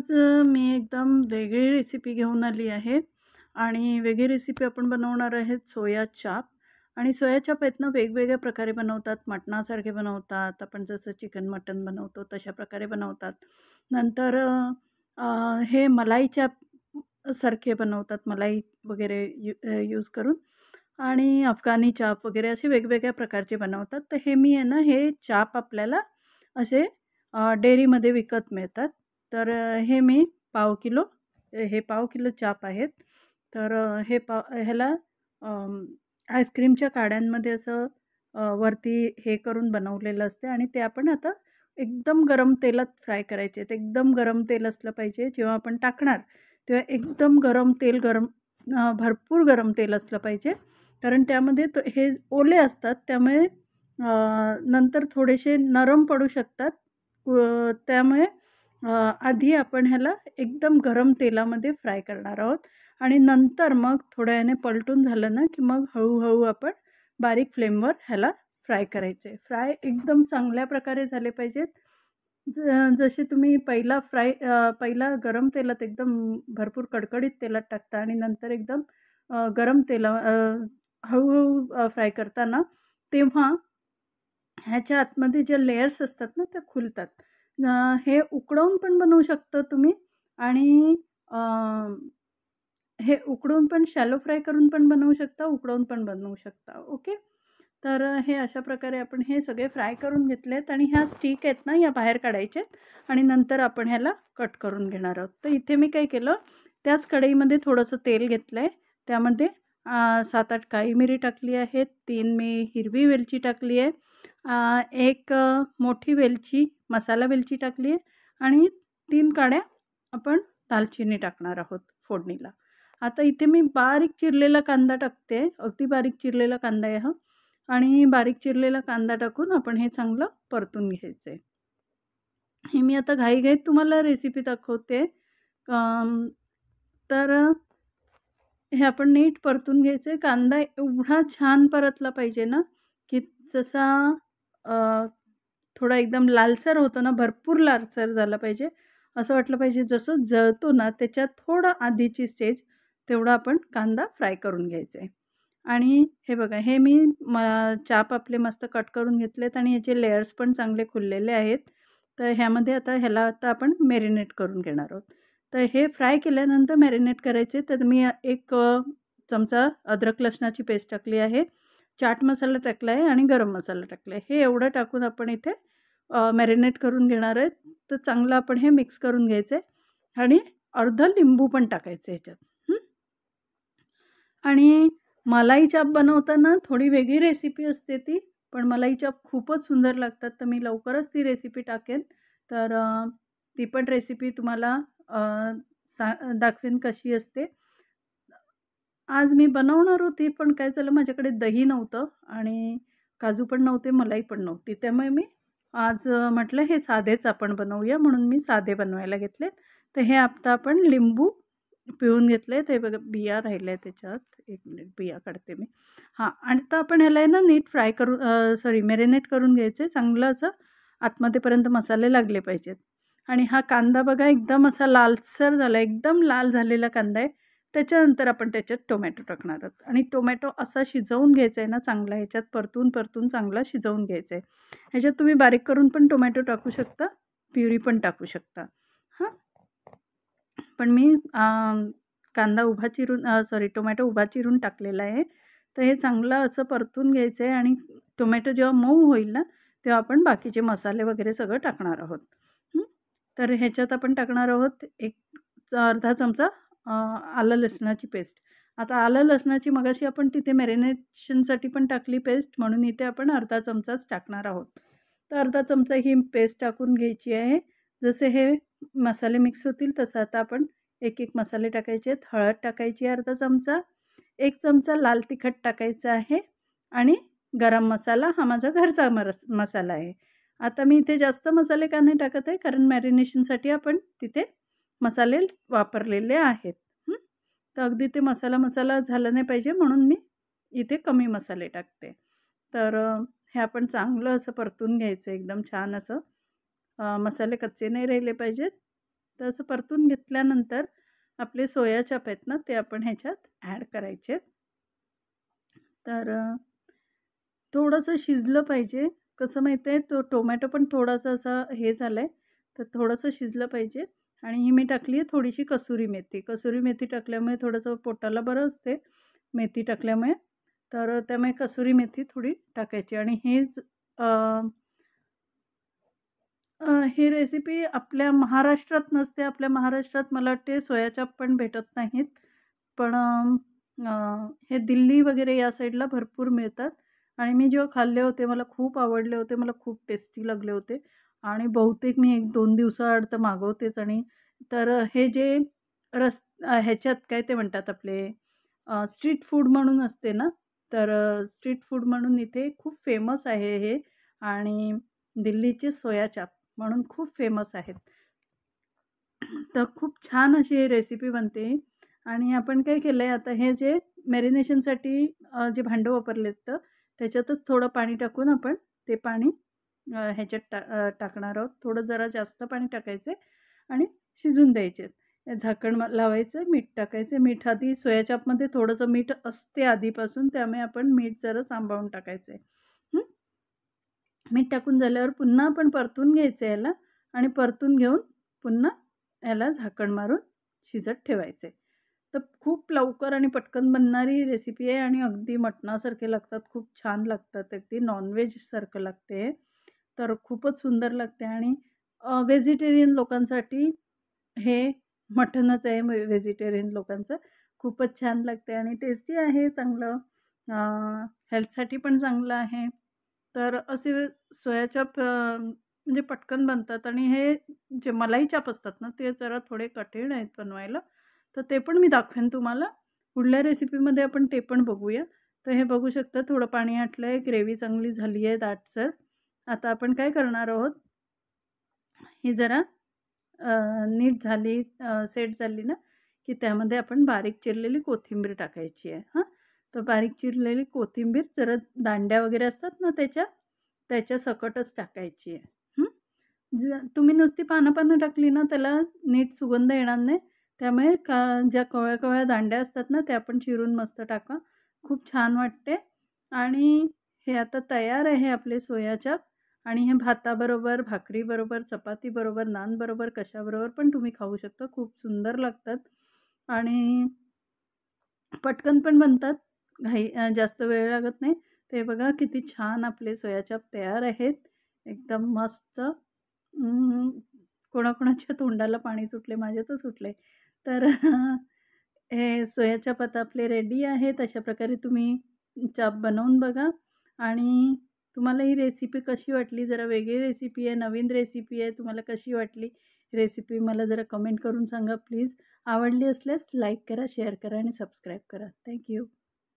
आज मी एकदम वेगळी रेसिपी घेऊन आली आहे आणि वेगळी रेसिपी आपण बनवणार आहेत सोया चाप आणि सोया चाप आहेत ना वेगवेगळ्या प्रकारे बनवतात मटणासारखे बनवतात आपण जसं चिकन मटण बनवतो तशा प्रकारे बनवतात नंतर हे मलाई चाप सारखे बनवतात मलाई वगैरे यू यूज करून आणि अफगाणी चाप वगैरे असे वेगवेगळ्या प्रकारचे बनवतात तर हे मी आहे ना हे चाप आपल्याला असे डेअरीमध्ये विकत मिळतात तर हे मी पाव किलो हे पाव किलो चाप आहेत तर हे पाव ह्याला आईस्क्रीमच्या काड्यांमध्ये असं वरती हे करून बनवलेलं असते आणि ते आपण आता एकदम गरम तेलात फ्राय करायचे आहेत एकदम गरम तेल असलं पाहिजे जेव्हा आपण टाकणार तेव्हा एकदम गरम तेल गरम भरपूर गरम तेल असलं पाहिजे कारण त्यामध्ये तो हे ओले असतात त्यामुळे नंतर थोडेसे नरम पडू शकतात त्यामुळे आधी आपण ह्याला एकदम गरम तेलामध्ये फ्राय करणार आहोत आणि नंतर मग थोड्या याने पलटून झालं ना की मग हळूहळू आपण बारीक फ्लेमवर ह्याला फ्राय करायचे फ्राय एकदम चांगल्या प्रकारे झाले पाहिजेत ज जसे तुम्ही पहिला फ्राय पहिला गरम तेलात एकदम भरपूर कडकडीत तेलात टाकता आणि नंतर एकदम गरम तेला हळूहळू फ्राय करताना तेव्हा ह्याच्या आतमध्ये ज्या लेयर्स असतात ना त्या खुलतात हे उकडवून पण बनवू शकता तुम्ही आणि हे उकडून पण शॅलो फ्राय करून पण बनवू शकता उकडवून पण बनवू शकता ओके तर हे अशा प्रकारे आपण हे सगळे फ्राय करून घेतलेत आणि ह्या स्टिक आहेत ना या बाहेर काढायचे आणि नंतर आपण ह्याला कट करून घेणार आहोत तर इथे मी काय केलं त्याच कढईमध्ये थोडंसं तेल घेतलं आहे त्यामध्ये सात आठ काळी मिरी टाकली आहे तीन मी हिरवी वेलची टाकली आहे एक मोठी वेलची मसाला वेलची टाकली आहे आणि तीन काड्या आपण दालचिनी टाकणार आहोत फोडणीला आता इथे मी बारीक चिरलेला कांदा टाकते अगदी बारीक चिरलेला कांदा आहे हा आणि बारीक चिरलेला कांदा टाकून आपण हे चांगलं परतून घ्यायचं हे मी आता घाईघाईत तुम्हाला रेसिपी दाखवते तर हे आपण नीट परतून घ्यायचं कांदा एवढा छान परतला पाहिजे ना की जसा थोडा एकदम लालसर होतो ना भरपूर लालसर झाला पाहिजे असं वाटलं पाहिजे जसं जळतो ना त्याच्या थोडं आधीची स्टेज तेवढा आपण कांदा फ्राय करून घ्यायचा आहे आणि हे बघा हे मी मला चाप आपले मस्त कट करून घेतलेत आणि ह्याचे लेयर्स पण चांगले खुललेले आहेत तर ह्यामध्ये आता ह्याला आता आपण मॅरिनेट करून घेणार आहोत तर हे फ्राय केल्यानंतर मॅरिनेट करायचे तर मी एक चमचा अद्रक लसणाची पेस्ट टाकली आहे चाट मसाला टाकला आहे आणि गरम मसाला टाकला आहे हे एवढं टाकून आपण इथे मॅरिनेट करून घेणार आहे तर चांगलं आपण हे मिक्स करून घ्यायचं आहे आणि अर्धा लिंबू पण टाकायचं ह्याच्यात आणि मलाई चाप बनवताना थोडी वेगळी रेसिपी असते ती पण मलाई चाप खूपच सुंदर लागतात तर मी लवकरच ती रेसिपी टाकेन तर ती पण रेसिपी तुम्हाला सा दाखवेन कशी असते आज मी बनवणार होती पण काय झालं माझ्याकडे दही नव्हतं आणि काजू पण नव्हते मलाई पण नव्हती त्यामुळे मी आज म्हटलं हे साधेच आपण बनवूया म्हणून मी साधे बनवायला घेतले तर हे आत्ता आपण लिंबू पिळून घेतले ते बघा बिया राहिल्या त्याच्यात एक मिनिट बिया काढते मी हां आणि तर आपण ह्याला आहे ना नीट फ्राय करू सॉरी मेरिनेट करून घ्यायचे चांगलं असं आतमध्येपर्यंत मसाले लागले पाहिजेत आणि हा कांदा बघा एकदम असा लालसर झाला एकदम लाल झालेला कांदा आहे त्याच्यानंतर आपण त्याच्यात टोमॅटो टाकणार आहोत आणि टोमॅटो असा शिजवून घ्यायचा आहे ना चांगला ह्याच्यात परतून परतून चांगला शिजवून घ्यायचा आहे ह्याच्यात तुम्ही बारीक करून पण टोमॅटो टाकू शकता प्युरी पण टाकू शकता हां पण मी कांदा उभा चिरून सॉरी टोमॅटो उभा चिरून टाकलेला आहे तर हे चांगलं असं परतून घ्यायचं आहे आणि टोमॅटो जेव्हा मऊ होईल ना तेव्हा आपण बाकीचे मसाले वगैरे सगळं टाकणार आहोत तर ह्याच्यात आपण टाकणार आहोत एक अर्धा चमचा आलं लसणाची पेस्ट आता आलं लसणाची मगाशी आपण तिथे मॅरिनेशनसाठी पण टाकली पेस्ट म्हणून इथे आपण अर्धा चमचाच टाकणार आहोत तर अर्धा चमचा ही पेस्ट टाकून घ्यायची आहे जसे हे मसाले मिक्स होतील तसं आता आपण एक एक मसाले टाकायचे आहेत हळद टाकायची आहे अर्धा चमचा एक चमचा लाल तिखट टाकायचा आहे आणि गरम मसाला हा माझा घरचा मसाला आहे आता मी इथे जास्त मसाले का नाही टाकत आहे कारण मॅरिनेशनसाठी आपण तिथे मसाले वापरलेले आहेत तर अगदी ते मसाला मसाला झाला नाही पाहिजे म्हणून मी इथे कमी मसाले टाकते तर हे आपण चांगलं असं परतून घ्यायचं एकदम छान असं मसाले कच्चे नाही राहिले पाहिजेत तर असं परतून घेतल्यानंतर आपले सोया चाप आहेत ना ते आपण ह्याच्यात ॲड करायचे तर थोडंसं शिजलं पाहिजे कसं माहिती आहे तो टोमॅटो पण थोडासा असा हे झालं आहे तर थोडंसं शिजलं पाहिजे आणि ही मी टाकली आहे थोडीशी कसुरी मेथी कसुरी मेथी टाकल्यामुळे थोडंसं पोटाला बरं असते मेथी टाकल्यामुळे तर त्यामुळे कसुरी मेथी थोडी टाकायची आणि हेच ही रेसिपी आपल्या महाराष्ट्रात नसते आपल्या महाराष्ट्रात मला वाटते सोयाचाप पण भेटत नाहीत पण हे दिल्ली वगैरे या साईडला भरपूर मिळतात आणि मी जेव्हा खाल्ले होते मला खूप आवडले होते मला खूप टेस्टी लागले होते आणि बहुतेक मी एक दोन दिवसाआड तर मागवतेच आणि तर हे जे रस ह्याच्यात काय ते म्हणतात आपले स्ट्रीट फूड म्हणून असते ना तर स्ट्रीट फूड म्हणून इथे खूप फेमस आहे हे आणि दिल्लीचे सोयाचाप म्हणून खूप फेमस आहेत तर खूप छान अशी रेसिपी बनते आणि आपण काय केलं आहे आता हे जे मॅरिनेशनसाठी जे भांडं वापरलेत तर त्याच्यातच थोडं पाणी टाकून आपण ते पाणी ह्याच्यात टा टाकणार आहोत थोडं जरा जास्त पाणी टाकायचे आणि शिजून द्यायचे झाकण लावायचं मीठ टाकायचं मीठ आधी सोयाचापमध्ये थोडंसं मीठ असते आधीपासून त्यामुळे आपण मीठ जरा सांभाळून टाकायचं आहे मीठ टाकून झाल्यावर पुन्हा आपण परतून घ्यायचं याला आणि परतून घेऊन पुन्हा याला झाकण मारून शिजत ठेवायचं आहे तर खूप लवकर आणि पटकन बनणारी रेसिपी आहे आणि अगदी मटणासारखे लागतात खूप छान लागतात अगदी नॉनव्हेजसारखं लागते तर खूपच सुंदर लागते आणि व्हेजिटेरियन लोकांसाठी हे मटनच आहे व्हेजिटेरियन लोकांचं खूपच छान लागते आणि टेस्टी आहे चांगलं हेल्थसाठी पण चांगलं आहे तर असे सोयाचाप म्हणजे पटकन बनतात आणि हे जे मलाई चाप असतात ना ते जरा थोडे कठीण आहेत बनवायला तर ते पण मी दाखवेन तुम्हाला पुढल्या रेसिपीमध्ये आपण ते पण बघूया तर हे बघू शकता थोडं पाणी आटलं आहे ग्रेव्ही चांगली झाली आहे दाटसर आता आपण काय करणार आहोत ही जरा नीट झाली सेट झाली ना की त्यामध्ये आपण बारीक चिरलेली कोथिंबीर टाकायची आहे हां तर बारीक चिरलेली कोथिंबीर जरा दांड्या वगैरे असतात ना त्याच्या त्याच्या सकटच टाकायची आहे ज तुम्ही नुसती पानं पानं टाकली ना त्याला नीट सुगंध येणार नाही त्यामुळे का ज्या कवळ्या कवळ्या दांड्या असतात ना त्या आपण चिरून मस्त टाका खूप छान वाटते आणि हे आता तयार आहे आपले सोयाचाप आणि हे भाताबरोबर भाकरीबरोबर चपातीबरोबर नानबरोबर कशाबरोबर पण तुम्ही खाऊ शकता खूप सुंदर लागतात आणि पटकन पण बनतात घाई जास्त वेळ लागत नाही ते बघा किती छान आपले सोयाचाप तयार आहेत एकदम मस्त कोणाकोणाच्या तोंडाला पाणी सुटले माझे तर सुटले तर हे सोयाचाप आता आपले रेडी आहेत अशा प्रकारे तुम्ही चाप बनवून बघा आणि तुम्हाला ही रेसिपी कशी वाटली जरा वेगळी रेसिपी आहे नवीन रेसिपी आहे तुम्हाला कशी वाटली रेसिपी मला जरा कमेंट करून सांगा प्लीज आवडली असल्यास लाईक करा शेअर करा आणि सबस्क्राईब करा थँक्यू